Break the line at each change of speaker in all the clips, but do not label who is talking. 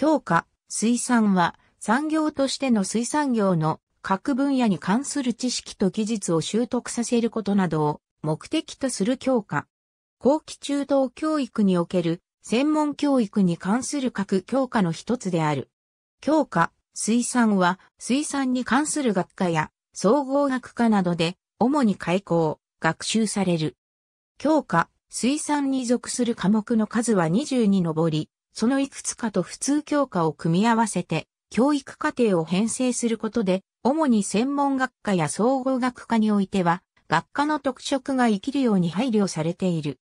強化、水産は産業としての水産業の各分野に関する知識と技術を習得させることなどを目的とする強化。後期中等教育における専門教育に関する各教科の一つである。教科、水産は水産に関する学科や総合学科などで主に開講、学習される。教科、水産に属する科目の数は20に上り、そのいくつかと普通教科を組み合わせて、教育課程を編成することで、主に専門学科や総合学科においては、学科の特色が生きるように配慮されている。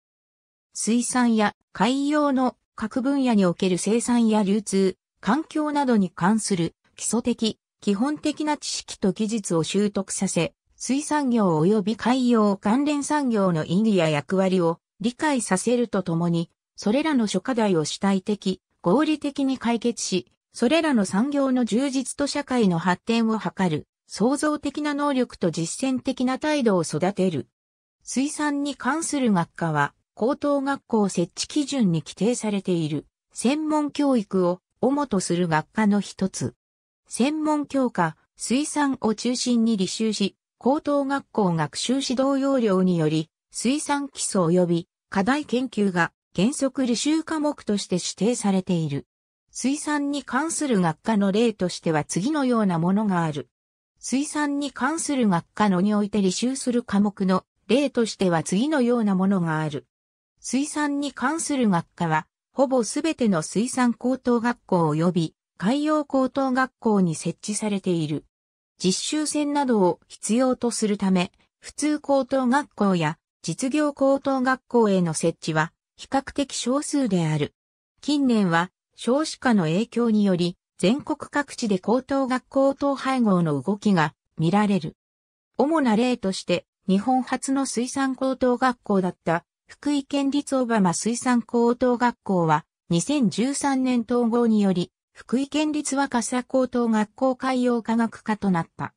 水産や海洋の各分野における生産や流通、環境などに関する基礎的、基本的な知識と技術を習得させ、水産業及び海洋関連産業の意義や役割を理解させるとともに、それらの諸課題を主体的、合理的に解決し、それらの産業の充実と社会の発展を図る、創造的な能力と実践的な態度を育てる。水産に関する学科は、高等学校設置基準に規定されている、専門教育を主とする学科の一つ。専門教科、水産を中心に履修し、高等学校学習指導要領により、水産基礎及び課題研究が原則履修科目として指定されている。水産に関する学科の例としては次のようなものがある。水産に関する学科のにおいて履修する科目の例としては次のようなものがある。水産に関する学科は、ほぼすべての水産高等学校及び海洋高等学校に設置されている。実習船などを必要とするため、普通高等学校や実業高等学校への設置は比較的少数である。近年は少子化の影響により全国各地で高等学校統廃合の動きが見られる。主な例として日本初の水産高等学校だった福井県立小浜水産高等学校は2013年統合により福井県立若狭高等学校海洋科学科となった。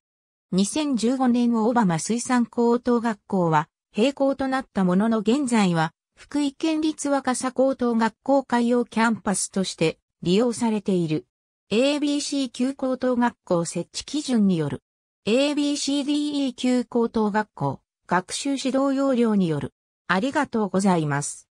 2015年小浜水産高等学校は並行となったものの現在は福井県立若狭高等学校海洋キャンパスとして利用されている。ABC 級高等学校設置基準による。ABCDE 級高等学校学習指導要領による。ありがとうございます。